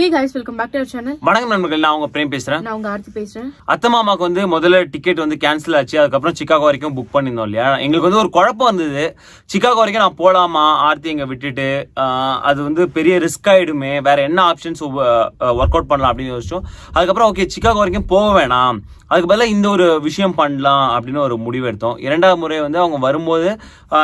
hey guys welcome back to channel வணக்கம் நண்பர்கள் நான் உங்க பிரேம் பேசுறேன் நான் உங்க ஆர்த்தி பேசுறேன் அத்தை மாமாக்கு வந்து முதல்ல டிக்கெட் வந்து கேன்சல் ஆச்சு அதுக்கப்புறம் சிக்காகோ வரைக்கும் புக் பண்ணியிருந்தோம் இல்லையா எங்களுக்கு வந்து ஒரு குழப்பம் வந்தது சிக்காகோ வரைக்கும் நான் போலாமா ஆர்த்தி எங்க விட்டுட்டு அது வந்து பெரிய ரிஸ்க் ஆயிடுமே வேற என்ன ஆப்ஷன்ஸ் ஒர்க் அவுட் பண்ணலாம் அப்படின்னு யோசிச்சோம் அதுக்கப்புறம் ஓகே சிக்காகோ வரைக்கும் போக வேணாம் அதுக்கு பதிலாக இந்த ஒரு விஷயம் பண்ணலாம் அப்படின்னு ஒரு முடிவு எடுத்தோம் இரண்டாவது முறை வந்து அவங்க வரும்போது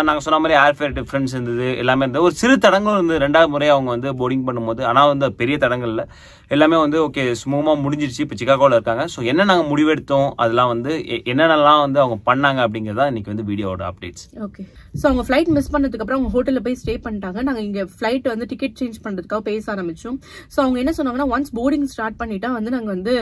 நாங்கள் சொன்ன மாதிரி ஏர்ஃபேர் டிஃப்ரென்ஸ் இருந்தது எல்லாமே இருந்தது ஒரு சிறு தடங்கள் இருந்தது ரெண்டாவது முறை அவங்க வந்து போர்டிங் பண்ணும்போது ஆனால் வந்து பெரிய தடங்கள் விஷயங்களில் எல்லாமே வந்து ஓகே சுமூகமாக முடிஞ்சிருச்சு இப்போ சிக்காகோவில் இருக்காங்க ஸோ என்ன நாங்கள் முடிவெடுத்தோம் அதெல்லாம் வந்து என்னென்னலாம் வந்து அவங்க பண்ணாங்க அப்படிங்கிறதா இன்றைக்கி வந்து வீடியோவோட அப்டேட்ஸ் ஓகே ஸோ அவங்க ஃப்ளைட் மிஸ் பண்ணதுக்கப்புறம் அவங்க ஹோட்டலில் போய் ஸ்டே பண்ணிட்டாங்க நாங்கள் இங்கே ஃப்ளைட் வந்து டிக்கெட் சேஞ்ச் பண்ணுறதுக்காக பேச ஆரம்பித்தோம் ஸோ அவங்க என்ன சொன்னாங்கன்னா ஒன்ஸ் போர்டிங் ஸ்டார்ட் பண்ணிட்டா வந்து நாங்கள் வந்து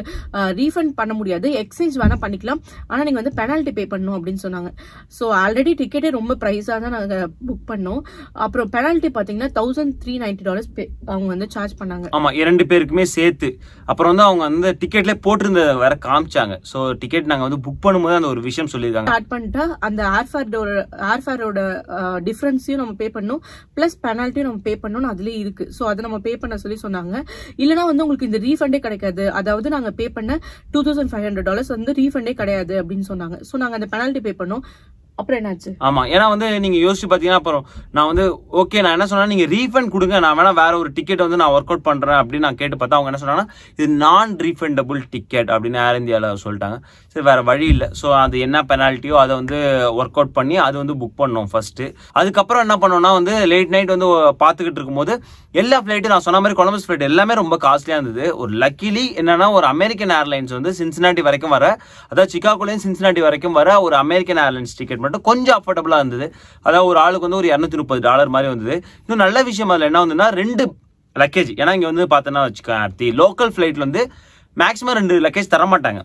ரீஃபண்ட் பண்ண முடியாது எக்ஸ்சேஞ்ச் வேணால் பண்ணிக்கலாம் ஆனால் நீங்கள் வந்து பெனால்ட்டி பே பண்ணணும் அப்படின்னு சொன்னாங்க ஸோ ஆல்ரெடி டிக்கெட்டே ரொம்ப ப்ரைஸாக தான் நாங்கள் புக் பண்ணோம் அப்புறம் பெனால்ட்டி பார்த்தீங்கன்னா தௌசண்ட் த்ரீ நைன்டி டாலர்ஸ் அவங்க வந்து சார்ஜ் பண்ணாங்க ஆமாம் இரண்டு பேருக்குமே சேர்த்து அப்புறம் வந்து அவங்க வந்து டிக்கெட்லேயே போட்டிருந்த வேற காமிச்சாங்க ஸோ டிக்கெட் நாங்கள் வந்து புக் பண்ணும்போது அந்த ஒரு விஷயம் சொல்லியிருக்காங்க ஸ்டார்ட் பண்ணிட்டா அந்த ஏர்ஃபேர்டோட ஆர்ஃபாரோட டிஃப்ரென்ஸையும் நம்ம பே பண்ணும் பிளஸ் பெனால்ட்டியும் நம்ம பே பண்ணணும் அதுலேயே இருக்கு ஸோ அதை நம்ம பே பண்ண சொல்லி சொன்னாங்க இல்லைனா வந்து உங்களுக்கு இந்த ரீஃபண்டே கிடைக்காது அதாவது நாங்கள் பே பண்ண two thousand five hundred dollars வந்து ரீஃபண்டே கிடையாது அப்படின்னு சொன்னாங்க ஸோ நாங்கள் அந்த பெனால்ட்டி பே பண்ணோம் அப்புறம் என்னாச்சு ஆமா ஏன்னா வந்து நீங்க யோசிச்சு பாத்தீங்கன்னா அப்புறம் நான் வந்து ஓகே நான் என்ன சொன்னா நீங்க ரீஃபண்ட் கொடுங்க நான் வேணா வேற ஒரு டிக்கெட் வந்து நான் ஒர்க் அவுட் பண்றேன் அப்படின்னு நான் கேட்டு பார்த்தா அவங்க என்ன சொன்னாங்கன்னா இது நான் ரீஃபண்டபுள் டிக்கெட் அப்படின்னு ஏர் இந்தியாவில் சொல்லிட்டாங்க சரி வேற வழி இல்லை ஸோ அது என்ன பெனால்ட்டியோ அதை வந்து ஒர்க் அவுட் பண்ணி அது வந்து புக் பண்ணோம் ஃபர்ஸ்ட் அதுக்கப்புறம் என்ன பண்ணோம்னா வந்து லேட் நைட் வந்து பார்த்துக்கிட்டு இருக்கும்போது எல்லா ஃப்ளைட்டும் நான் சொன்ன மாதிரி கொலம்பஸ் ஃப்ளைட் எல்லாமே ரொம்ப காஸ்ட்லியாக இருந்தது ஒரு லக்கிலி என்னன்னா ஒரு அமெரிக்கன் ஏர்லைன்ஸ் வந்து சின்சினாட்டி வரைக்கும் வர அதாவது சிக்காகோலையும் சின்சினாட்டி வரைக்கும் வர ஒரு அமெரிக்கன் ஏர்லைன்ஸ் டிக்கெட் மட்டும் மட்டும் கொஞ்சம் அஃபோர்டபுளாக இருந்தது அதாவது ஒரு ஆளுக்கு வந்து ஒரு இரநூத்தி முப்பது டாலர் மாதிரி வந்தது இன்னும் நல்ல விஷயம் அதில் என்ன வந்துன்னா ரெண்டு லக்கேஜ் ஏன்னா இங்கே வந்து பார்த்தோன்னா வச்சுக்கோங்க லோக்கல் ஃப்ளைட்டில் வந்து மேக்ஸிமம் ரெண்டு லக்கேஜ் தரமாட்டாங்க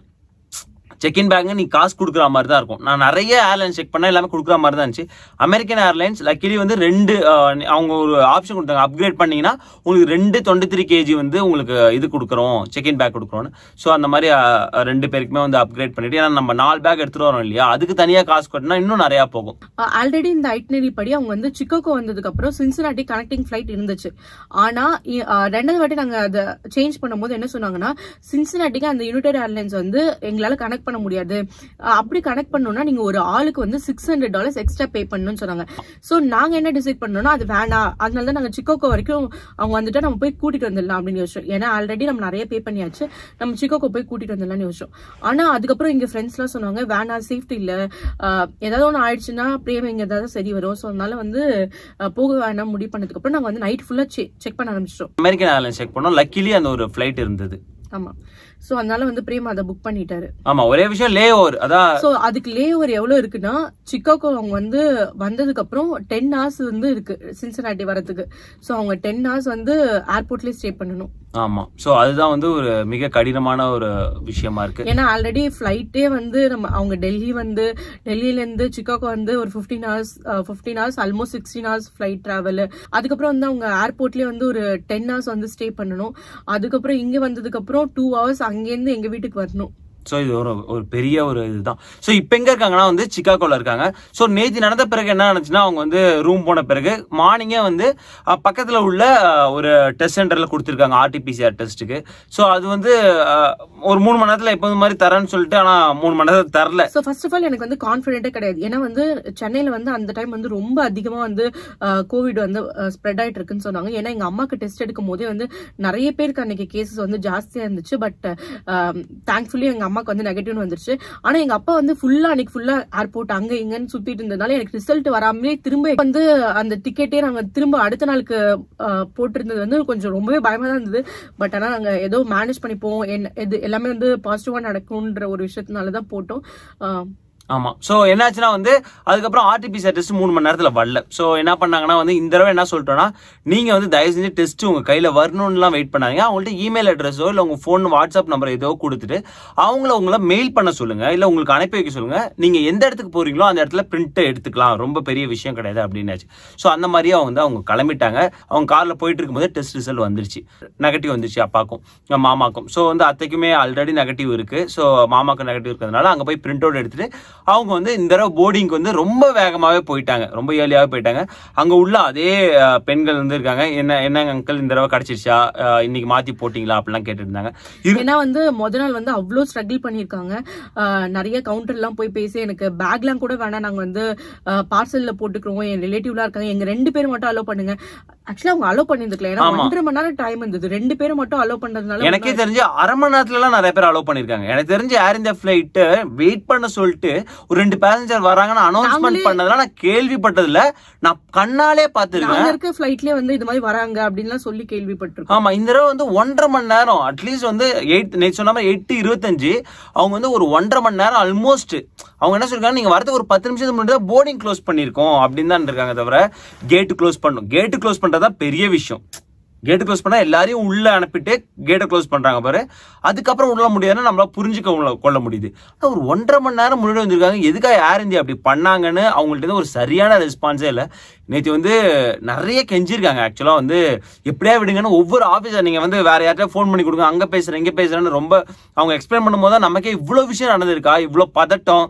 செக்இன் இன் பேக்கு நீ காசு கொடுக்குற மாதிரி தான் இருக்கும் நான் நிறைய ஏர்லைன்ஸ் செக் பண்ணால் எல்லாமே கொடுக்குற மாதிரி தான் இருந்துச்சு அமெரிக்கன் ஏர்லைன்ஸ் லக்கிலி வந்து ரெண்டு அவங்க ஒரு ஆப்ஷன் கொடுத்தாங்க அப்கிரேட் பண்ணிங்கன்னா உங்களுக்கு ரெண்டு தொண்ணூற்றி த்ரீ கேஜி வந்து உங்களுக்கு இது கொடுக்குறோம் செக்இன் பேக் கொடுக்குறோன்னு ஸோ அந்த மாதிரி ரெண்டு பேருக்குமே வந்து அப்கிரேட் பண்ணிட்டு ஏன்னா நம்ம நாலு பேக் எடுத்துகிட்டு வரோம் இல்லையா அதுக்கு தனியாக காசு கட்டினா இன்னும் நிறையா போகும் ஆல்ரெடி இந்த ஐட்னரி படி அவங்க வந்து சிக்கோக்கோ வந்ததுக்கு அப்புறம் சின்சினாட்டி கனெக்டிங் ஃபிளைட் இருந்துச்சு ஆனா ரெண்டாவது வாட்டி நாங்க அதை சேஞ்ச் பண்ணும்போது என்ன சொன்னாங்கன்னா சின்சினாட்டிக்கு அந்த யுனைடெட் ஏர்லைன்ஸ் வந்து எங்களால கனெக்ட் பண்ண முடியாது அப்படி கனெக்ட் பண்ணணும்னா நீங்க ஒரு ஆளுக்கு வந்து six hundred dollars extra pay பண்ணணும்னு சொன்னாங்க ஸோ நாங்க என்ன டிசைட் பண்ணோம்னா அது வேணா அதனால தான் நாங்க சிக்கோக்கோ வரைக்கும் அவங்க வந்துட்டு நம்ம போய் கூட்டிட்டு வந்துடலாம் அப்படின்னு யோசிச்சோம் ஏன்னா ஆல்ரெடி நம்ம நிறைய பே பண்ணியாச்சு நம்ம சிக்கோக்கோ போய் கூட்டிட்டு வந்துடலாம்னு யோசிச்சோம் ஆனா அதுக்கப்புறம் இங்க ஃப்ரெண்ட்ஸ் எல்லாம் சொன்னாங்க வேணா சேஃப்டி இல்லை ஏதாவது ஒண்ணு ஆயிடுச்சுன்னா பிரேம் இங்க ஏதாவது சரி வரும் ஸோ அதனால வந்து போக வேணாம் முடிவு அப்புறம் நாங்கள் வந்து நைட் ஃபுல்லா செக் பண்ண ஆரம்பிச்சிட்டோம் அமெரிக்கன் ஏர்லைன்ஸ் செக் பண்ணோம் லக்கிலி அந்த ஒரு ஃப்ளைட் இருந்தது ஆமா சோ அதனால வந்து பிரேம் அதை புக் பண்ணிட்டாரு ஆமா ஒரே விஷயம் லே ஓவர் அதான் சோ அதுக்கு லே ஓவர் எவ்வளவு இருக்குன்னா சிக்காகோ அவங்க வந்து வந்ததுக்கு அப்புறம் டென் ஹார்ஸ் வந்து இருக்கு சின்சனாட்டி வரதுக்கு சோ அவங்க டென் ஹார்ஸ் வந்து ஏர்போர்ட்லயே ஸ்டே பண்ணணும் ஆமா சோ அதுதான் வந்து ஒரு மிக கடினமான ஒரு விஷயமா இருக்கு ஏன்னா ஆல்ரெடி ஃபிளைட்டே வந்து நம்ம அவங்க டெல்லி வந்து டெல்லியில இருந்து சிக்காகோ வந்து ஒரு fifteen hours fifteen hours almost sixteen hours flight travel அதுக்கப்புறம் வந்து அவங்க ஏர்போர்ட்லயே வந்து ஒரு டென் ஹவர்ஸ் வந்து ஸ்டே பண்ணணும் அதுக்கப்புறம் இங்க வந்ததுக்கு அப்புறம் டூ ஹவர்ஸ் அங்கேருந்து எங்க வீட்டுக்கு வரணும் ஸோ இது ஒரு ஒரு பெரிய ஒரு இதுதான் ஸோ இப்போ எங்கே இருக்காங்கன்னா வந்து சிக்காகோவில் இருக்காங்க ஸோ நேற்று நடந்த பிறகு என்ன நினச்சுன்னா அவங்க வந்து ரூம் போன பிறகு மார்னிங்கே வந்து பக்கத்தில் உள்ள ஒரு டெஸ்ட் சென்டரில் கொடுத்துருக்காங்க ஆர்டிபிசிஆர் டெஸ்ட்டுக்கு ஸோ அது வந்து ஒரு மூணு மணி நேரத்தில் இப்போ மாதிரி தரேன்னு சொல்லிட்டு ஆனால் மூணு மணி நேரத்தில் தரல ஸோ ஃபர்ஸ்ட் ஆஃப் ஆல் எனக்கு வந்து கான்ஃபிடென்ட்டே கிடையாது ஏன்னா வந்து சென்னையில் வந்து அந்த டைம் வந்து ரொம்ப அதிகமாக வந்து கோவிட் வந்து ஸ்ப்ரெட் ஆகிட்டு இருக்குன்னு சொன்னாங்க ஏன்னா எங்கள் அம்மாவுக்கு டெஸ்ட் எடுக்கும் போதே வந்து நிறைய பேருக்கு அன்னைக்கு கேசஸ் வந்து ஜாஸ்தியாக இருந்துச்சு பட் தேங்க்ஃபுல்லி எங்கள் அம்மா அம்மாக்கு வந்து நெகட்டிவ்னு வந்துருச்சு ஆனால் எங்கள் அப்பா வந்து ஃபுல்லாக அன்னைக்கு ஃபுல்லாக ஏர்போர்ட் அங்கே இங்கேன்னு சுற்றிட்டு இருந்ததுனால எனக்கு ரிசல்ட் வராமலே திரும்ப வந்து அந்த டிக்கெட்டே நாங்கள் திரும்ப அடுத்த நாளுக்கு போட்டிருந்தது வந்து கொஞ்சம் ரொம்பவே பயமாக தான் இருந்தது பட் ஆனால் நாங்கள் ஏதோ மேனேஜ் பண்ணிப்போம் இது எல்லாமே வந்து பாசிட்டிவா நடக்கும்ன்ற ஒரு விஷயத்தினாலதான் தான் போட்டோம் ஆமாம் ஸோ என்னாச்சுன்னா வந்து அதுக்கப்புறம் ஆர்டிபிசிஆர் டெஸ்ட் மூணு மணி நேரத்தில் வரல ஸோ என்ன பண்ணாங்கன்னா வந்து இந்த தடவை என்ன சொல்லிட்டோன்னா நீங்கள் வந்து தயவு செஞ்சு டெஸ்ட் உங்கள் கையில் வரணும்லாம் வெயிட் பண்ணாங்க அவங்கள்ட்ட இமெயில் அட்ரஸோ இல்லை உங்கள் ஃபோன் வாட்ஸ்அப் நம்பர் ஏதோ கொடுத்துட்டு அவங்கள உங்களை மெயில் பண்ண சொல்லுங்கள் இல்லை உங்களுக்கு அனுப்பி வைக்க சொல்லுங்கள் நீங்கள் எந்த இடத்துக்கு போகிறீங்களோ அந்த இடத்துல பிரிண்ட்டை எடுத்துக்கலாம் ரொம்ப பெரிய விஷயம் கிடையாது அப்படின்னாச்சு ஸோ அந்த மாதிரியே அவங்க வந்து அவங்க கிளம்பிட்டாங்க அவங்க காரில் போயிட்டு இருக்கும்போது டெஸ்ட் ரிசல்ட் வந்துருச்சு நெகட்டிவ் வந்துருச்சு அப்பாக்கும் மாமாக்கும் ஸோ வந்து அத்தைக்குமே ஆல்ரெடி நெகட்டிவ் இருக்குது ஸோ மாமாக்கும் நெகட்டிவ் இருக்கிறதுனால அங்கே போய் பிரிண்ட் அவுட் எடுத்துகிட்டு அவங்க வந்து இந்த தடவை போர்டிங்க்கு வந்து ரொம்ப வேகமாகவே போயிட்டாங்க ரொம்ப ஏர்லியாகவே போயிட்டாங்க அங்கே உள்ள அதே பெண்கள் வந்து இருக்காங்க என்ன என்னங்க அங்கிள் இந்த தடவை கிடச்சிருச்சா இன்னைக்கு மாற்றி போட்டிங்களா அப்படிலாம் கேட்டுருந்தாங்க ஏன்னா வந்து முத நாள் வந்து அவ்வளோ ஸ்ட்ரகிள் பண்ணியிருக்காங்க நிறைய கவுண்டர்லாம் போய் பேசி எனக்கு பேக்லாம் கூட வேணாம் நாங்கள் வந்து பார்சலில் போட்டுக்கிறோம் என் ரிலேட்டிவ்லாம் இருக்காங்க எங்கள் ரெண்டு பேர் மட்டும் அலோவ் பண்ணுங்க ஆக்சுவலா அவங்க அலோ பண்ணியிருக்கலாம் ஏன்னா ஒன்றரை மணி நேரம் டைம் இருந்தது ரெண்டு பேரும் மட்டும் அலோ பண்ணுறதுனால எனக்கே தெரிஞ்சு அரை மணி நேரத்துல நிறைய பேர் அலோ பண்ணிருக்காங்க எனக்கு தெரிஞ்சு ஏர் இந்தியா பிளைட் வெயிட் பண்ண சொல்லிட்டு ஒரு ரெண்டு பேசஞ்சர் வராங்கன்னு அனௌன்ஸ்மெண்ட் பண்ணதெல்லாம் நான் கேள்விப்பட்டதுல நான் கண்ணாலே பாத்துருக்கேன் இருக்க ஃபிளைட்லயே வந்து இது மாதிரி வராங்க அப்படின்னு சொல்லி கேள்விப்பட்டிருக்கேன் ஆமா இந்த தடவை வந்து ஒன்றரை மணி நேரம் அட்லீஸ்ட் வந்து எயிட் நேற்று சொன்ன மாதிரி எட்டு இருபத்தஞ்சு அவங்க வந்து ஒரு ஒன்றரை மணி நேரம் ஆல்மோஸ்ட் அவங்க என்ன சொல்றாங்க நீங்க வரது ஒரு பத்து நிமிஷம் முன்னாடி தான் போர்டிங் க்ளோஸ் பண்ணிருக்கோம் அப்படின்னு தான் இருக்காங்க தவிர கேட்டு க்ளோஸ் பண்ணும் கேட்டு க்ளோஸ் பண்றதா பெரிய விஷயம் கேட்டு க்ளோஸ் பண்ணால் எல்லாரையும் உள்ளே அனுப்பிட்டு கேட்டை க்ளோஸ் பண்ணுறாங்க பாரு அதுக்கப்புறம் உள்ள முடியாதுன்னு நம்மளால் புரிஞ்சுக்க கொள்ள முடியுது ஆனால் ஒரு ஒன்றரை மணி நேரம் முன்னாடி வந்திருக்காங்க எதுக்காக ஏர் இந்தியா அப்படி பண்ணாங்கன்னு அவங்கள்ட்ட ஒரு சரியான ரெஸ்பான்ஸே இல்லை நேற்று வந்து நிறைய கெஞ்சிருக்காங்க ஆக்சுவலாக வந்து எப்படியா விடுங்கன்னு ஒவ்வொரு ஆஃபீஸர் நீங்கள் வந்து வேறு யார்கிட்ட ஃபோன் பண்ணி கொடுங்க அங்கே பேசுகிறேன் இங்கே பேசுகிறேன்னு ரொம்ப அவங்க எக்ஸ்பிளைன் பண்ணும்போது தான் நமக்கே இவ்வளோ விஷயம் நடந்திருக்கா இவ்வளோ பதட்டம்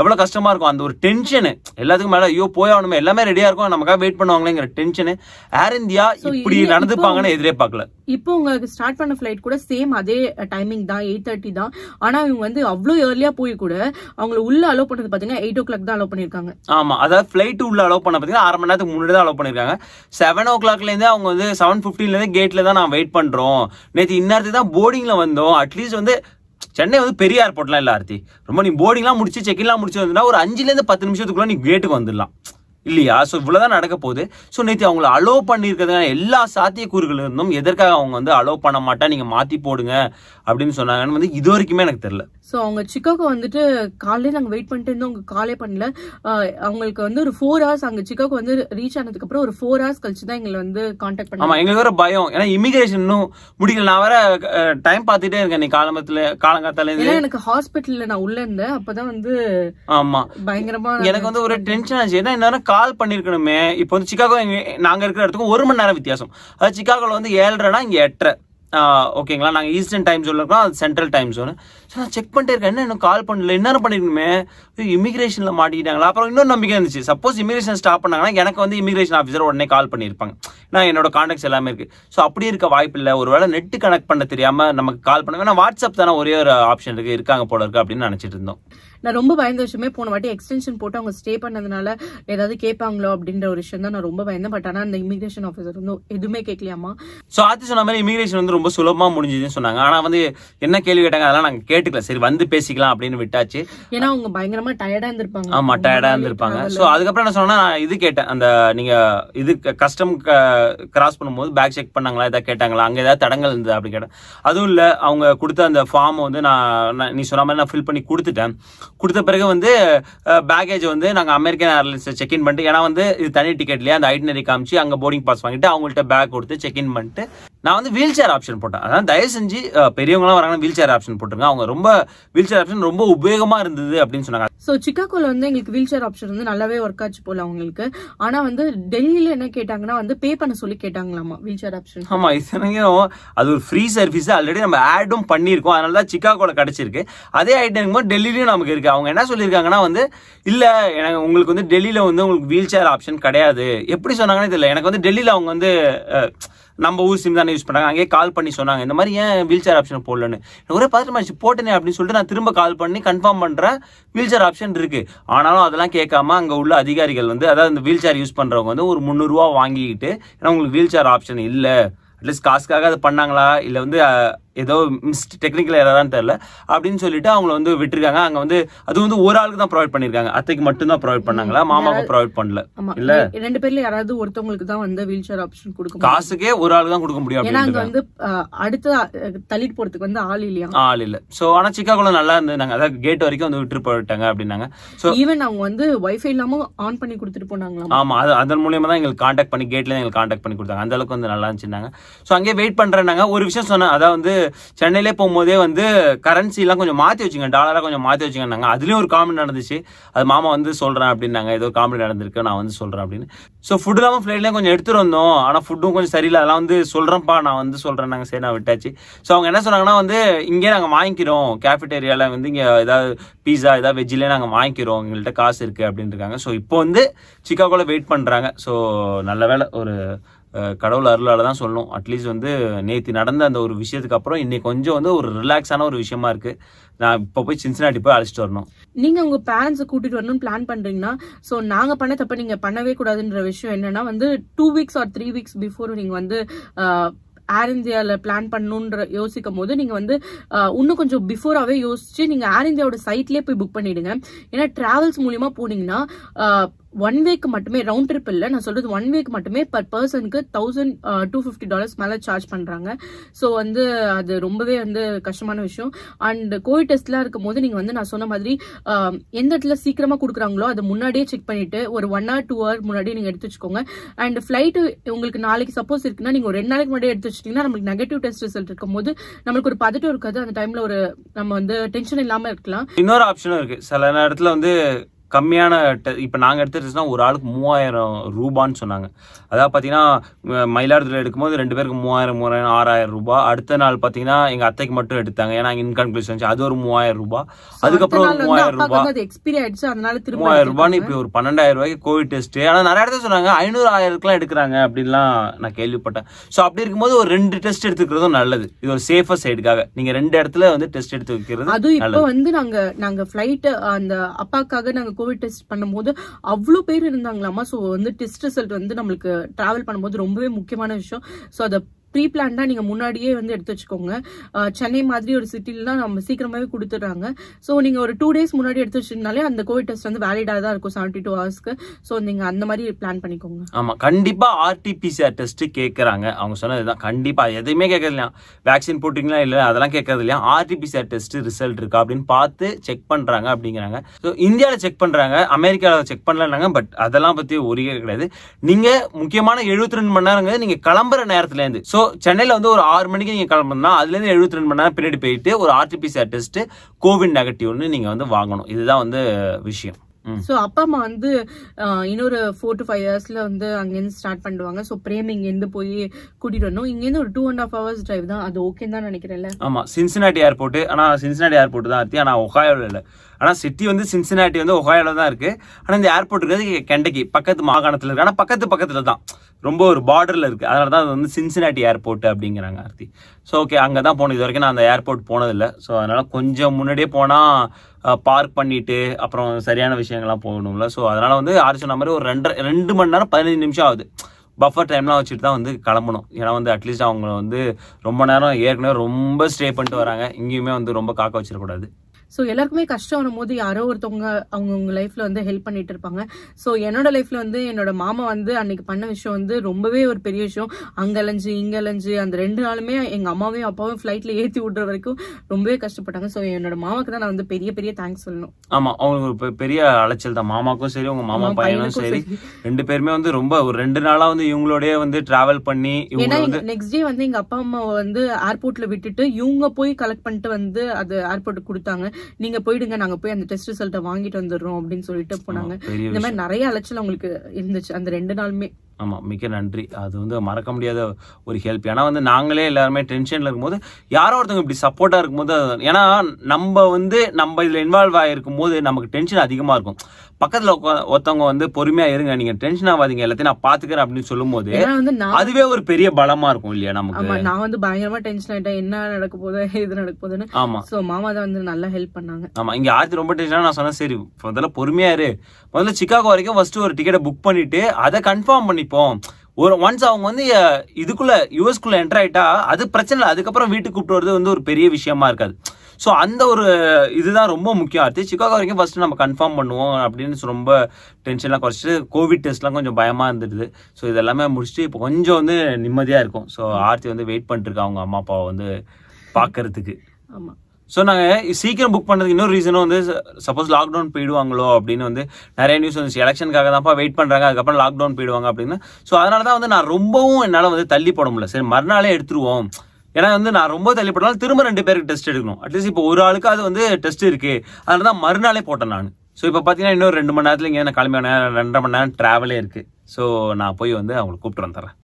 எவ்வளோ கஷ்டமாக இருக்கும் அந்த ஒரு டென்ஷனு எல்லாத்துக்கும் மேலே ஐயோ போய் ஆகணுமே எல்லாமே ரெடியாக இருக்கும் நமக்காக வெயிட் பண்ணுவாங்களேங்கிற டென்ஷனு ஏர் இந்தியா இப்படி நடந்துப்பாங்கன்னு எதிரே பார்க்கல இப்போ உங்களுக்கு ஸ்டார்ட் பண்ண ஃப்ளைட் கூட சேம் அதே டைமிங் தான் எயிட் தேர்ட்டி தான் ஆனால் இவங்க வந்து அவ்வளோ ஏர்லியாக போய் கூட அவங்கள உள்ள அலோவ் பண்ணது பார்த்தீங்கன்னா எயிட் ஓ கிளாக் தான் அலோவ் பண்ணியிருக்காங்க ஆமாம் அதாவது ஃப்ளைட் உள்ள அலோவ் பண்ண பார்த்தீங்கன்னா அரை மணி நேரத்துக்கு முன்னாடி தான் அலோவ் பண்ணியிருக்காங்க செவன் ஓ இருந்து அவங்க வந்து செவன் ஃபிஃப்டின்லேருந்து கேட்டில் தான் நான் வெயிட் பண்ணுறோம் நேற்று இந்நேரத்துக்கு தான் போர்டிங்கில் வந்தோம் அட்லீஸ்ட் வந்து சென்னை வந்து பெரிய ஏர்போர்ட்லாம் இல்லை ஆர்த்தி ரொம்ப நீ போர்டிங்லாம் முடிச்சு செக்கின்லாம் முடிச்சு வந்துன்னா ஒரு அஞ்சுலேருந்து பத்து நிமிஷத்துக்குள்ளே நீ கேட்டுக்கு வந்துடலாம் இல்லையா ஸோ இவ்வளோதான் நடக்க போகுது ஸோ நேற்று அவங்கள அலோவ் பண்ணியிருக்கிறதுனால எல்லா சாத்தியக்கூறுகள் இருந்தும் எதற்காக அவங்க வந்து அலோவ் பண்ண மாட்டா நீங்கள் மாற்றி போடுங்க அப்படின்னு சொன்னாங்கன்னு வந்து இது வரைக்குமே எனக்கு தெரில ஸோ அவங்க சிக்காகோ வந்துட்டு காலையில் நாங்கள் வெயிட் பண்ணிட்டு இருந்தோம் அவங்க காலே பண்ணல அவங்களுக்கு வந்து ஒரு ஃபோர் ஹவர்ஸ் அங்கே சிக்காகோ வந்து ரீச் ஆனதுக்கப்புறம் ஒரு ஃபோர் ஹவர்ஸ் கழிச்சு தான் எங்களை வந்து காண்டாக்ட் பண்ணி ஆமாம் எங்களுக்கு வர பயம் ஏன்னா இமிகிரேஷன் முடிக்கல நான் வர டைம் பார்த்துட்டே இருக்கேன் நீ காலமத்தில் காலங்காத்தால எனக்கு ஹாஸ்பிட்டலில் நான் உள்ளே இருந்தேன் தான் வந்து ஆமாம் பயங்கரமாக எனக்கு வந்து ஒரு டென்ஷன் ஆச்சு ஏன்னா இன்னும் கால் பண்ணியிருக்கணுமே இப்போ வந்து சிக்காகோ நாங்கள் இருக்கிற இடத்துக்கும் ஒரு மணி நேரம் வித்தியாசம் அதாவது சிக்காகோவில் வந்து ஏழரைனா இங்கே எட்டரை ஓகேங்களா நாங்கள் ஈஸ்டர்ன் டைம் ஜோனில் இருக்கோம் அது சென்ட்ரல் டைம் ஜோனு ஸோ நான் செக் பண்ணிட்டே இருக்கேன் என்ன இன்னும் கால் பண்ணல இன்னும் பண்ணிருக்கணுமே இமிகிரேஷனில் மாட்டிக்கிட்டாங்களா அப்புறம் இன்னொரு நம்பிக்கை இருந்துச்சு சப்போஸ் இமிகிரேஷன் ஸ்டாப் பண்ணாங்கன்னா எனக்கு வந்து இமிகிரேஷன் ஆஃபீஸர் உடனே கால் பண்ணியிருப்பாங்க நான் என்னோட காண்டாக்ட்ஸ் எல்லாமே இருக்குது ஸோ அப்படி இருக்க வாய்ப்பு இல்லை ஒரு வேளை நெட்டு கனெக்ட் பண்ண தெரியாமல் நமக்கு கால் பண்ணுவேன் ஏன்னா வாட்ஸ்அப் தானே ஒரே ஒரு ஆப்ஷன் இருக்குது இருக்காங்க போல இருக்குது அப்படின்னு நினச்சிட்டு இருந்தோம் நான் ரொம்ப பயந்த விஷயமே போன வாட்டி எக்ஸ்டென்ஷன் போட்டு அவங்க ஸ்டே பண்ணதுனால ஏதாவது கேட்பாங்களோ அப்படின்ற ஒரு விஷயம் தான் நான் ரொம்ப பயந்தேன் பட் ஆனால் அந்த இமிகிரேஷன் ஆஃபீஸர் வந்து எதுவுமே கேட்கலையாமா ஸோ அது சொன்ன மாதிரி இமிகிரேஷன் வந்து ரொம்ப சுலபமாக முடிஞ்சதுன்னு சொன்னாங்க ஆனால் வந்து என்ன கேள்வி கேட்டாங்க அதெல்லாம் நாங்கள் கேட்டுக்கல சரி வந்து பேசிக்கலாம் அப்படின்னு விட்டாச்சு ஏன்னா அவங்க பயங்கரமா டயர்டாக இருந்திருப்பாங்க ஆமாம் டயர்டாக இருந்திருப்பாங்க ஸோ அதுக்கப்புறம் என்ன சொன்னா இது கேட்டேன் அந்த நீங்கள் இது கஸ்டம் கிராஸ் பண்ணும்போது பேக் செக் பண்ணாங்களா ஏதாவது கேட்டாங்களா அங்கே ஏதாவது தடங்கள் இருந்தது அப்படின்னு கேட்டேன் அதுவும் இல்லை அவங்க கொடுத்த அந்த ஃபார்ம் வந்து நான் நீ சொன்ன மாதிரி நான் ஃபில் பண்ணி கொடுத்துட்டேன் கொடுத்த பிறகு வந்து பேகேஜ் வந்து நாங்கள் அமெரிக்கன் ஏர்லைன்ஸில் செக்இன் பண்ணிட்டு ஏன்னா வந்து இது தனி டிக்கெட்லேயே அந்த ஐடினரி காமிச்சு அங்கே போர்டிங் பாஸ் வாங்கிட்டு அவங்கள்ட்ட பேக் கொடுத்து செக்இன் பண்ணிட்டு நான் வந்து வீல் சேர் ஆப்ஷன் போட்டேன் அதான் தயவு செஞ்சு பெரியவங்களாம் வராங்கன்னா வீல் சேர் ஆப்ஷன் போட்டுருங்க அவங்க ரொம்ப வீல் சேர் ஆப்ஷன் ரொம்ப உபயோகமாக இருந்தது அப்படின்னு சொன்னாங்க ஸோ சிக்காகோல வந்து எங்களுக்கு வீல் சேர் ஆப்ஷன் வந்து நல்லாவே ஒர்க் ஆச்சு போல அவங்களுக்கு ஆனால் வந்து டெல்லியில் என்ன கேட்டாங்கன்னா வந்து பே பண்ண சொல்லி கேட்டாங்களாமா வீல் சேர் ஆப்ஷன் ஆமாம் இத்தனைக்கும் அது ஒரு ஃப்ரீ சர்வீஸ் ஆல்ரெடி நம்ம ஆடும் பண்ணியிருக்கோம் அதனால தான் சிக்காகோவில் கிடச்சிருக்கு அதே ஐட்டம் டெல்லியிலையும் நமக்கு இருக்குது அவங்க என்ன சொல்லியிருக்காங்கன்னா வந்து இல்லை எனக்கு உங்களுக்கு வந்து டெல்லியில் வந்து உங்களுக்கு வீல் சேர் ஆப்ஷன் கிடையாது எப்படி சொன்னாங்கன்னு தெரியல எனக்கு வந்து டெல்லியில் அவங்க வந்து நம்ம ஊர் சிம் தானே யூஸ் பண்ணுறாங்க அங்கே கால் பண்ணி சொன்னாங்க இந்த மாதிரி ஏன் வீல் சேர் ஆப்ஷன் போடலன்னு ஒரே பதட்டமாச்சு போட்டேனே அப்படின்னு சொல்லிட்டு நான் திரும்ப கால் பண்ணி கன்ஃபார்ம் பண்ணுறேன் வீல் சேர் ஆப்ஷன் இருக்குது ஆனாலும் அதெல்லாம் கேட்காம அங்கே உள்ள அதிகாரிகள் வந்து அதாவது இந்த வீல் சேர் யூஸ் பண்ணுறவங்க வந்து ஒரு முந்நூறுரூவா வாங்கிக்கிட்டு ஏன்னா உங்களுக்கு வீல் சேர் ஆப்ஷன் இல்லை அட்லீஸ்ட் காசுக்காக அதை பண்ணாங்களா இல்லை வந்து ஏதோ மிஸ் டெக்னிக்கல் ஏறான்னு தெரில அப்படின்னு சொல்லிட்டு அவங்கள வந்து விட்டுருக்காங்க அங்கே வந்து அது வந்து ஒரு ஆளுக்கு தான் ப்ரொவைட் பண்ணியிருக்காங்க அத்தைக்கு மட்டும் தான் ப்ரொவைட் பண்ணாங்களா மாமாவுக்கு ப்ரொவைட் பண்ணல இல்ல ரெண்டு பேர்ல யாராவது ஒருத்தவங்களுக்கு தான் வந்து வீல் சேர் ஆப்ஷன் கொடுக்கும் காசுக்கே ஒரு ஆளுக்கு தான் கொடுக்க முடியும் ஏன்னா வந்து அடுத்த தள்ளிட்டு போறதுக்கு வந்து ஆள் இல்லையா ஆள் இல்ல சோ ஆனா சிக்காகோல நல்லா இருந்தாங்க அதாவது கேட் வரைக்கும் வந்து விட்டு போயிட்டாங்க அப்படின்னாங்க சோ ஈவன் அவங்க வந்து வைஃபை இல்லாம ஆன் பண்ணி கொடுத்துட்டு போனாங்களா ஆமா அது அதன் மூலியமா தான் எங்களுக்கு காண்டாக்ட் பண்ணி கேட்ல எங்களுக்கு காண்டாக்ட் பண்ணி கொடுத்தாங்க அந்த அளவுக்கு வந்து நல்லா இருந்துச்சுனாங்க சோ அங்கே வெயிட் பண்றேன்னாங்க ஒரு விஷயம் சொன்னேன் அதாவது வந்து சென்னையிலே போகும்போதே வந்து கரன்சிலாம் கொஞ்சம் மாற்றி வச்சுங்க டாலராக கொஞ்சம் மாற்றி வச்சுங்கன்னாங்க அதுலேயும் ஒரு காமெடி நடந்துச்சு அது மாமா வந்து சொல்கிறேன் அப்படின்னாங்க ஏதோ காமெடி நடந்திருக்கு நான் வந்து சொல்கிறேன் அப்படின்னு ஸோ ஃபுட்டு இல்லாமல் ஃப்ளைட்லேயும் கொஞ்சம் எடுத்துகிட்டு வந்தோம் ஆனால் ஃபுட்டும் கொஞ்சம் சரியில்லை அதெல்லாம் வந்து சொல்கிறேன்ப்பா நான் வந்து சொல்கிறேன் நாங்கள் சரி நான் விட்டாச்சு ஸோ அவங்க என்ன சொன்னாங்கன்னா வந்து இங்கே நாங்கள் வாங்கிக்கிறோம் கேஃபிட்டேரியாவில் வந்து இங்கே ஏதாவது பீஸா ஏதாவது வெஜ்ஜிலே நாங்கள் வாங்கிக்கிறோம் எங்கள்கிட்ட காசு இருக்குது அப்படின்னு இருக்காங்க ஸோ இப்போ வந்து சிக்காகோவில் வெயிட் பண்ணுறாங்க ஸோ நல்ல வேலை ஒரு கடவுள் அருளால் தான் சொல்லணும் அட்லீஸ்ட் வந்து நேற்று நடந்த அந்த ஒரு விஷயத்துக்கு அப்புறம் இன்னைக்கு கொஞ்சம் வந்து ஒரு ரிலாக்ஸான ஒரு விஷயமா இருக்கு நான் இப்போ போய் சின்சனாட்டி போய் அழைச்சிட்டு வரணும் நீங்கள் உங்க பேரண்ட்ஸை கூட்டிகிட்டு வரணும்னு பிளான் பண்ணுறீங்கன்னா ஸோ நாங்கள் பண்ண தப்ப நீங்கள் பண்ணவே கூடாதுன்ற விஷயம் என்னன்னா வந்து two weeks or three weeks before நீங்கள் வந்து ஏர் இந்தியாவில் பிளான் பண்ணணுன்ற யோசிக்கும் போது நீங்கள் வந்து இன்னும் கொஞ்சம் பிஃபோராகவே யோசிச்சு நீங்கள் ஏர் இந்தியாவோட சைட்லேயே போய் புக் பண்ணிவிடுங்க ஏன்னா ட்ராவல்ஸ் மூலியமாக போனீங்கன்னா ஒன் வீக் மட்டுமே ரவுண்ட் ட்ரிப் இல்லை நான் சொல்றது ஒன் வீக் மட்டுமே பர் பர்சனுக்கு தௌசண்ட் டூ ஃபிஃப்டி டாலர்ஸ் மேலே சார்ஜ் பண்ணுறாங்க ஸோ வந்து அது ரொம்பவே வந்து கஷ்டமான விஷயம் அண்ட் கோவிட் டெஸ்ட்லாம் இருக்கும் போது நீங்கள் வந்து நான் சொன்ன மாதிரி um, எந்த இடத்துல சீக்கிரமாக கொடுக்குறாங்களோ அதை முன்னாடியே செக் பண்ணிட்டு ஒரு ஒன் ஆர் டூ ஹவர் முன்னாடியே நீங்கள் எடுத்து வச்சுக்கோங்க அண்ட் ஃப்ளைட்டு உங்களுக்கு நாளைக்கு சப்போஸ் இருக்குன்னா நீங்கள் ஒரு ரெண்டு நாளைக்கு முன்னாடியே எடுத்து வச்சிட்டிங்கன்னா நம்மளுக்கு நெகட்டிவ் டெஸ்ட் ரிசல்ட் இருக்கும் போது நம்மளுக்கு ஒரு பதட்டம் இருக்காது அந்த டைமில் ஒரு நம்ம வந்து டென்ஷன் இல்லாமல் இருக்கலாம் இன்னொரு ஆப்ஷனும் இருக்குது சில நேரத்தில் வந்து கம்மியான டெ இப்போ நாங்கள் எடுத்துட்டுனா ஒரு ஆளுக்கு மூவாயிரம் ரூபான்னு சொன்னாங்க அதாவது பார்த்தீங்கன்னா மயிலாடுதுறை எடுக்கும்போது ரெண்டு பேருக்கு மூவாயிரம் மூவாயிரம் ஆறாயிரம் ரூபாய் அடுத்த நாள் பார்த்தீங்கன்னா எங்கள் அத்தைக்கு மட்டும் எடுத்தாங்க ஏன்னா இன்கன்க்ளூஷன் வந்துச்சு அது ஒரு மூவாயிரம் ரூபாய் அதுக்கப்புறம் ஒரு மூவாயிரம் ரூபாய் எக்ஸ்பீரி ஆயிடுச்சு அதனால மூவாயிரம் ரூபான்னு இப்போ ஒரு பன்னெண்டாயிரம் ரூபாய்க்கு கோவிட் டெஸ்ட் ஆனால் நிறைய இடத்துல சொன்னாங்க ஐநூறு ஆயிரத்துக்குலாம் எடுக்கிறாங்க அப்படின்லாம் நான் கேள்விப்பட்டேன் ஸோ அப்படி இருக்கும்போது ஒரு ரெண்டு டெஸ்ட் எடுத்துக்கிறதும் நல்லது இது ஒரு சேஃபர் சைடுக்காக நீங்கள் ரெண்டு இடத்துல வந்து டெஸ்ட் எடுத்து வைக்கிறது அதுவும் இப்போ வந்து நாங்கள் நாங்கள் ஃப்ளைட்டு அந்த அப்பாக்காக நாங்கள் கோவிட் டெஸ்ட் பண்ணும்போது அவ்வளோ பேர் இருந்தாங்களாமா ஸோ வந்து டெஸ்ட் ரிசல்ட் வந்து நம்மளுக்கு ட்ராவல் பண்ணும்போது ரொம்பவே முக்கியமான விஷயம் ஸோ அதை ப்ரீ பிளான்டாக நீங்கள் முன்னாடியே வந்து எடுத்து வச்சுக்கோங்க சென்னை மாதிரி ஒரு சிட்டிலாம் நம்ம சீக்கிரமாகவே கொடுத்துட்றாங்க ஸோ நீங்கள் ஒரு டூ டேஸ் முன்னாடி எடுத்து வச்சிருந்தாலே அந்த கோவிட் டெஸ்ட் வந்து வேலிடாக தான் இருக்கும் செவன்டி டூ ஹவர்ஸ்க்கு ஸோ நீங்கள் அந்த மாதிரி பிளான் பண்ணிக்கோங்க ஆமாம் கண்டிப்பாக ஆர்டிபிசிஆர் டெஸ்ட்டு கேட்குறாங்க அவங்க சொன்னது தான் கண்டிப்பாக எதுவுமே கேட்கறது இல்லையா வேக்சின் போட்டீங்களா இல்லை அதெல்லாம் கேட்கறது இல்லையா ஆர்டிபிசிஆர் டெஸ்ட் ரிசல்ட் இருக்கா அப்படின்னு பார்த்து செக் பண்ணுறாங்க அப்படிங்கிறாங்க ஸோ இந்தியாவில் செக் பண்ணுறாங்க அமெரிக்காவில் செக் பண்ணலன்னாங்க பட் அதெல்லாம் பற்றி ஒரு கிடையாது நீங்கள் முக்கியமான எழுபத்தி ரெண்டு மணி நேரங்க நீங்கள் கிளம்புற நேரத்துலேருந்து ஸோ சென்னையில் வந்து ஒரு ஆறு மணிக்கு நீங்கள் கிளம்புனா அதுலேருந்து எழுபத்தி ரெண்டு மணி நேரம் பின்னாடி போயிட்டு ஒரு ஆர்டிபிசிஆர் டெஸ்ட்டு கோவிட் நெகட்டிவ்னு நீங்கள் வந்து வாங்கணும் இதுதான் வந்து விஷயம் ஸோ அப்பா அம்மா வந்து இன்னொரு ஃபோர் டு ஃபைவ் இயர்ஸில் வந்து அங்கேருந்து ஸ்டார்ட் பண்ணுவாங்க ஸோ பிரேம் இங்கேருந்து போய் கூட்டிகிட்டு வரணும் இங்கேருந்து ஒரு two and half hours drive தான் அது ஓகே தான் நினைக்கிறேன்ல ஆமாம் சின்சினாட்டி ஏர்போர்ட் ஆனால் சின்சினாட்டி ஏர்போர்ட் தான் ஆர்த்தி ஆனால் ஒகாயோவில் இல்லை ஆனால் சிட்டி வந்து சின்சினாட்டி வந்து ஒஹாயோவில் தான் இருக்குது ஆனால் இந்த ஏர்போர்ட் இருக்கிறது கெண்டக்கி பக்கத்து மாகாணத்தில் இருக்குது ஆனால் பக்கத்து பக்கத்தில் தான் ரொம்ப ஒரு பார்டரில் இருக்குது அதனால தான் அது வந்து சின்சினாட்டி ஏர்போர்ட் அப்படிங்கிறாங்க ஆர்த்தி ஸோ ஓகே அங்கே தான் போனது இது வரைக்கும் நான் அந்த ஏர்போர்ட் போனதில்லை ஸோ அதனால் கொஞ்சம் முன்னாடியே போனால் பார்க் பண்ணிவிட்டு அப்புறம் சரியான விஷயங்கள்லாம் போகணும்ல ஸோ அதனால் வந்து ஆறு சொன்ன மாதிரி ஒரு ரெண்டு ரெண்டு மணி நேரம் பதினஞ்சு நிமிஷம் ஆகுது பஃபர் டைம்லாம் வச்சுட்டு தான் வந்து கிளம்பணும் ஏன்னா வந்து அட்லீஸ்ட் அவங்க வந்து ரொம்ப நேரம் ஏற்கனவே ரொம்ப ஸ்டே பண்ணிட்டு வராங்க இங்கேயுமே வந்து ரொம்ப காக்க வச்சிடக்கூடாது ஸோ எல்லாருக்குமே கஷ்டம் வரும்போது யாரோ ஒருத்தவங்க அவங்கவுங்க லைஃப்ல வந்து ஹெல்ப் பண்ணிட்டு இருப்பாங்க ஸோ என்னோட லைஃப்ல வந்து என்னோட மாமா வந்து அன்னைக்கு பண்ண விஷயம் வந்து ரொம்பவே ஒரு பெரிய விஷயம் அங்க அலைஞ்சு இங்க அலைஞ்சு அந்த ரெண்டு நாளுமே எங்க அம்மாவையும் அப்பாவும் ஃபிளைட்ல ஏற்றி விடுற வரைக்கும் ரொம்பவே கஷ்டப்பட்டாங்க ஸோ என்னோட மாமாக்கு தான் நான் வந்து பெரிய பெரிய தேங்க்ஸ் சொல்லணும் ஆமா அவங்களுக்கு பெரிய அலைச்சல் தான் மாமாக்கும் சரி உங்க மாமா பையனும் சரி ரெண்டு பேருமே வந்து ரொம்ப ஒரு ரெண்டு நாளா வந்து இவங்களோடய வந்து டிராவல் பண்ணி ஏன்னா நெக்ஸ்ட் டே வந்து எங்க அப்பா அம்மா வந்து ஏர்போர்ட்ல விட்டுட்டு இவங்க போய் கலெக்ட் பண்ணிட்டு வந்து அது ஏர்போர்ட்டுக்கு கொடுத்தாங்க நீங்க போயிடுங்க நாங்க போய் அந்த டெஸ்ட் ரிசல்ட்டை வாங்கிட்டு வந்துடுறோம் அப்படின்னு சொல்லிட்டு போனாங்க இந்த மாதிரி நிறைய அலைச்சல் அவங்களுக்கு இருந்துச்சு அந்த ரெண்டு நாளுமே ஆமாம் மிக நன்றி அது வந்து மறக்க முடியாத ஒரு ஹெல்ப் ஏன்னா வந்து நாங்களே எல்லாருமே டென்ஷனில் இருக்கும்போது யாரோ ஒருத்தவங்க இப்படி சப்போர்ட்டாக இருக்கும்போது ஏன்னா நம்ம வந்து நம்ம இதில் இன்வால்வ் ஆகிருக்கும் போது நமக்கு டென்ஷன் அதிகமாக இருக்கும் பக்கத்தில் ஒருத்தவங்க வந்து பொறுமையாக இருங்க நீங்கள் டென்ஷன் ஆகாதீங்க எல்லாத்தையும் நான் பார்த்துக்கிறேன் அப்படின்னு சொல்லும்போது அதுவே ஒரு பெரிய பலமாக இருக்கும் இல்லையா நமக்கு நான் வந்து பயங்கரமாக டென்ஷன் ஆகிட்டேன் என்ன நடக்க போதோ இது நடக்க போதுன்னு ஆமாம் ஸோ மாமா தான் வந்து நல்லா ஹெல்ப் பண்ணாங்க ஆமாம் இங்கே ஆர்த்தி ரொம்ப டென்ஷனாக நான் சொன்னேன் சரி முதல்ல பொறுமையாக இரு முதல்ல சிக்காகோ வரைக்கும் ஃபஸ்ட்டு ஒரு டிக்கெட்டை புக் பண்ணிவிட்டு அதை கன்ஃபார்ம் பண்ணி இப்போ ஒரு ஒன்ஸ் அவங்க வந்து இதுக்குள்ள யூஎஸ்குள்ள என்டர் ஆயிட்டா அது பிரச்சனை இல்லை அதுக்கப்புறம் வீட்டுக்கு கூப்பிட்டு வரது வந்து ஒரு பெரிய விஷயமா இருக்காது ஸோ அந்த ஒரு இதுதான் ரொம்ப முக்கியம் அடுத்து சிக்காகோ வரைக்கும் ஃபர்ஸ்ட் நம்ம கன்ஃபார்ம் பண்ணுவோம் அப்படின்னு ரொம்ப டென்ஷன்லாம் குறைச்சிட்டு கோவிட் டெஸ்ட்லாம் கொஞ்சம் பயமாக இருந்துடுது ஸோ இதெல்லாமே முடிச்சுட்டு இப்போ கொஞ்சம் வந்து நிம்மதியாக இருக்கும் ஸோ ஆர்த்தி வந்து வெயிட் பண்ணிட்டுருக்கா அவங்க அம்மா அப்பாவை வந்து பார்க்கறதுக்கு ஆமாம் ஸோ நாங்கள் சீக்கிரம் புக் பண்ணதுக்கு இன்னொரு ரீசனும் வந்து சப்போஸ் லாக்டவுன் போயிடுவாங்களோ அப்படின்னு வந்து நிறைய நியூஸ் வந்துச்சு எலெக்ஷனுக்காக தான்ப்பா வெயிட் பண்ணுறாங்க அதுக்கப்புறம் லாக்டவுன் போயிடுவாங்க அப்படின்னு ஸோ அதனால தான் வந்து நான் ரொம்பவும் என்னால் வந்து தள்ளி போட முடியல சரி மறுநாளே எடுத்துருவோம் ஏன்னா வந்து நான் ரொம்ப தள்ளி போட்டாலும் திரும்ப ரெண்டு பேருக்கு டெஸ்ட் எடுக்கணும் அட்லீஸ்ட் இப்போ ஒரு ஆளுக்கு அது வந்து டெஸ்ட் இருக்குது அதனால தான் மறுநாளே போட்டேன் நான் ஸோ இப்போ பார்த்தீங்கன்னா இன்னும் ரெண்டு மணி நேரத்தில் இங்கே நான் கிளம்பி ரெண்டரை மணி நேரம் ட்ராவலே இருக்குது ஸோ நான் போய் வந்து அவங்களுக்கு கூப்பிட்டு வந்துடுறேன்